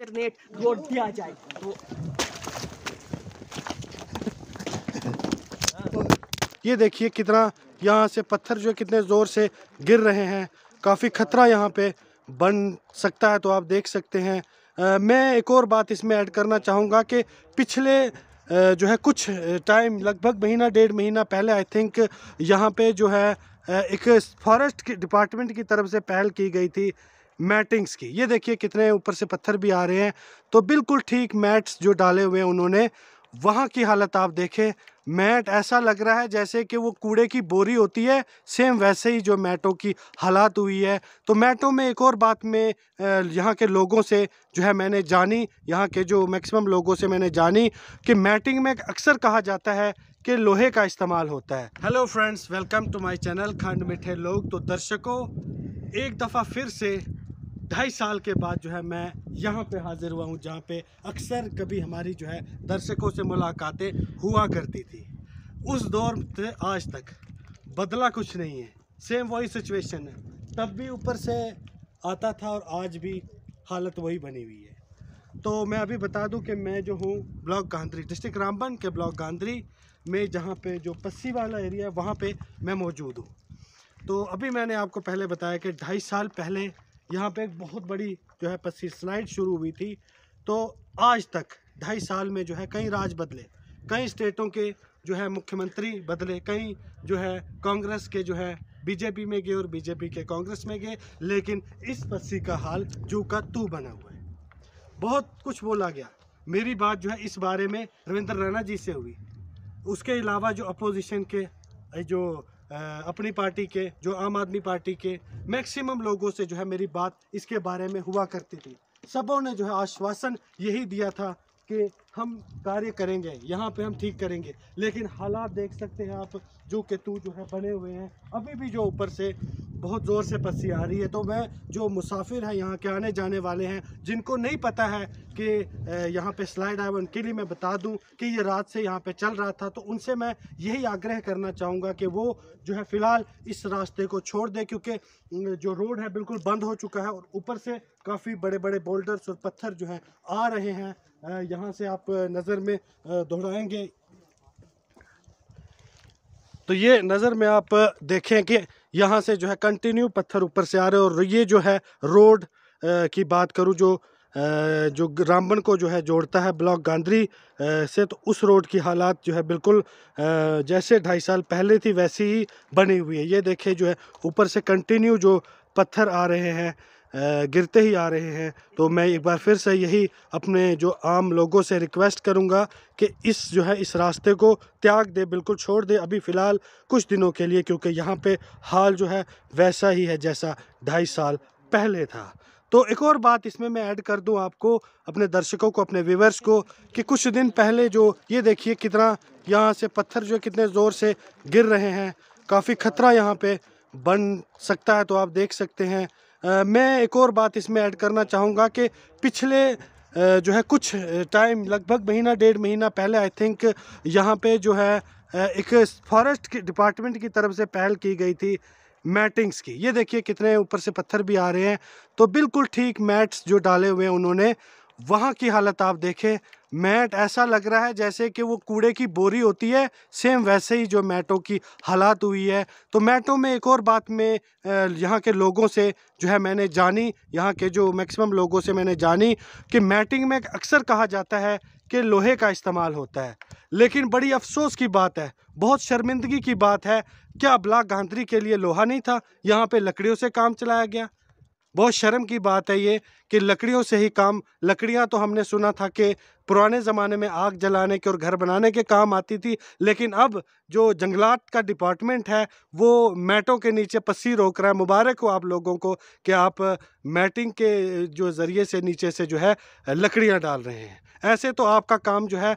internet road दिया जाए तो ये देखिए कितना यहाँ से पत्थर जो है कितने ज़ोर से गिर रहे हैं काफ़ी ख़तरा यहाँ पे बन सकता है तो आप देख सकते हैं आ, मैं एक और बात इसमें ऐड करना चाहूँगा कि पिछले आ, जो है कुछ टाइम लगभग महीना डेढ़ महीना पहले आई थिंक यहाँ पे जो है एक फॉरेस्ट डिपार्टमेंट की तरफ से पहल की गई थी मैटिंग्स की ये देखिए कितने ऊपर से पत्थर भी आ रहे हैं तो बिल्कुल ठीक मैट्स जो डाले हुए हैं उन्होंने वहाँ की हालत आप देखें मैट ऐसा लग रहा है जैसे कि वो कूड़े की बोरी होती है सेम वैसे ही जो मैटों की हालात हुई है तो मैटों में एक और बात में यहाँ के लोगों से जो है मैंने जानी यहाँ के जो मैक्सिमम लोगों से मैंने जानी कि मैटिंग में अक्सर कहा जाता है कि लोहे का इस्तेमाल होता है hello friends welcome to my channel खंड मीठे लोग तो दर्शकों एक दफ़ा फिर से ढाई साल के बाद जो है मैं यहाँ पे हाज़िर हुआ हूँ जहाँ पे अक्सर कभी हमारी जो है दर्शकों से मुलाकातें हुआ करती थी उस दौर से आज तक बदला कुछ नहीं है सेम वही सिचुएशन है तब भी ऊपर से आता था और आज भी हालत वही बनी हुई है तो मैं अभी बता दूं कि मैं जो हूँ ब्लॉक गांधरी डिस्ट्रिक्ट रामबन के ब्लॉक गांधरी में जहाँ पे जो पस्सी वाला एरिया है वहाँ पे मैं मौजूद हूँ तो अभी मैंने आपको पहले बताया कि ढाई साल पहले यहाँ पे एक बहुत बड़ी जो है स्लाइड शुरू हुई थी तो आज तक ढाई साल में जो है कई राज बदले कई स्टेटों के जो है मुख्यमंत्री बदले कई जो है कांग्रेस के जो है बीजेपी में गए और बीजेपी के कांग्रेस में गए लेकिन इस पस्सी का हाल जू का तू बना हुआ है बहुत कुछ बोला गया मेरी बात जो है इस बारे में रविंद्र राणा जी से हुई उसके अलावा जो अपोजिशन के जो अपनी पार्टी के जो आम आदमी पार्टी के मैक्सिमम लोगों से जो है मेरी बात इसके बारे में हुआ करती थी सबों ने जो है आश्वासन यही दिया था कि हम कार्य करेंगे यहाँ पे हम ठीक करेंगे लेकिन हालात देख सकते हैं आप जो केतु जो है बने हुए हैं अभी भी जो ऊपर से बहुत ज़ोर से पसी आ रही है तो मैं जो मुसाफिर हैं यहाँ के आने जाने वाले हैं जिनको नहीं पता है कि यहाँ पे स्लाइड आए उनके लिए मैं बता दूं कि ये रात से यहाँ पे चल रहा था तो उनसे मैं यही आग्रह करना चाहूँगा कि वो जो है फ़िलहाल इस रास्ते को छोड़ दे क्योंकि जो रोड है बिल्कुल बंद हो चुका है और ऊपर से काफ़ी बड़े बड़े बोल्डर्स और पत्थर जो हैं आ रहे हैं यहाँ से आप नज़र में दोहराएंगे तो ये नज़र में आप देखें कि यहाँ से जो है कंटिन्यू पत्थर ऊपर से आ रहे और ये जो है रोड की बात करूँ जो जो रामबन को जो है जोड़ता है ब्लॉक गांधरी से तो उस रोड की हालात जो है बिल्कुल जैसे ढाई साल पहले थी वैसी ही बनी हुई है ये देखें जो है ऊपर से कंटिन्यू जो पत्थर आ रहे हैं गिरते ही आ रहे हैं तो मैं एक बार फिर से यही अपने जो आम लोगों से रिक्वेस्ट करूंगा कि इस जो है इस रास्ते को त्याग दे बिल्कुल छोड़ दे अभी फ़िलहाल कुछ दिनों के लिए क्योंकि यहाँ पे हाल जो है वैसा ही है जैसा ढाई साल पहले था तो एक और बात इसमें मैं ऐड कर दूँ आपको अपने दर्शकों को अपने व्यूवर्स को कि कुछ दिन पहले जो ये देखिए कितना यहाँ से पत्थर जो कितने ज़ोर से गिर रहे हैं काफ़ी ख़तरा यहाँ पे बन सकता है तो आप देख सकते हैं मैं एक और बात इसमें ऐड करना चाहूँगा कि पिछले जो है कुछ टाइम लगभग महीना डेढ़ महीना पहले आई थिंक यहाँ पे जो है एक फॉरेस्ट की डिपार्टमेंट की तरफ से पहल की गई थी मैटिंग्स की ये देखिए कितने ऊपर से पत्थर भी आ रहे हैं तो बिल्कुल ठीक मैट्स जो डाले हुए हैं उन्होंने वहाँ की हालत आप देखें मैट ऐसा लग रहा है जैसे कि वो कूड़े की बोरी होती है सेम वैसे ही जो मैटों की हालात हुई है तो मैटों में एक और बात में यहाँ के लोगों से जो है मैंने जानी यहाँ के जो मैक्सिमम लोगों से मैंने जानी कि मैटिंग में अक्सर कहा जाता है कि लोहे का इस्तेमाल होता है लेकिन बड़ी अफसोस की बात है बहुत शर्मिंदगी की बात है क्या ब्लाक गांधरी के लिए लोहा नहीं था यहाँ पर लकड़ियों से काम चलाया गया बहुत शर्म की बात है ये कि लकड़ियों से ही काम लकड़ियाँ तो हमने सुना था कि पुराने ज़माने में आग जलाने के और घर बनाने के काम आती थी लेकिन अब जो जंगलात का डिपार्टमेंट है वो मैटों के नीचे पसी रोक रहा है मुबारक हो आप लोगों को कि आप मैटिंग के जो ज़रिए से नीचे से जो है लकड़ियाँ डाल रहे हैं ऐसे तो आपका काम जो है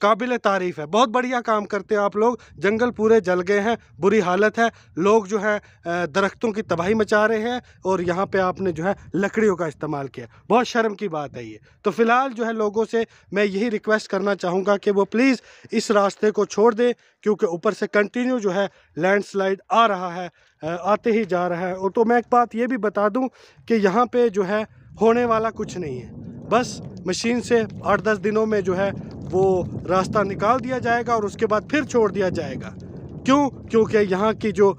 काबिल तारीफ़ है बहुत बढ़िया काम करते हैं आप लोग जंगल पूरे जल गए हैं बुरी हालत है लोग जो है दरख्तों की तबाही मचा रहे हैं और यहाँ पे आपने जो है लकड़ियों का इस्तेमाल किया बहुत शर्म की बात है ये तो फ़िलहाल जो है लोगों से मैं यही रिक्वेस्ट करना चाहूँगा कि वो प्लीज़ इस रास्ते को छोड़ दें क्योंकि ऊपर से कंटिन्यू जो है लैंड आ रहा है आते ही जा रहा है और तो मैं एक बात ये भी बता दूँ कि यहाँ पर जो है होने वाला कुछ नहीं है बस मशीन से आठ दस दिनों में जो है वो रास्ता निकाल दिया जाएगा और उसके बाद फिर छोड़ दिया जाएगा क्यों क्योंकि यहाँ की जो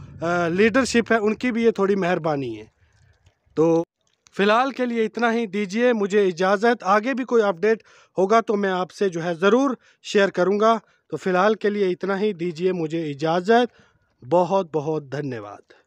लीडरशिप है उनकी भी ये थोड़ी मेहरबानी है तो फ़िलहाल के लिए इतना ही दीजिए मुझे इजाज़त आगे भी कोई अपडेट होगा तो मैं आपसे जो है ज़रूर शेयर करूँगा तो फ़िलहाल के लिए इतना ही दीजिए मुझे इजाज़त बहुत बहुत धन्यवाद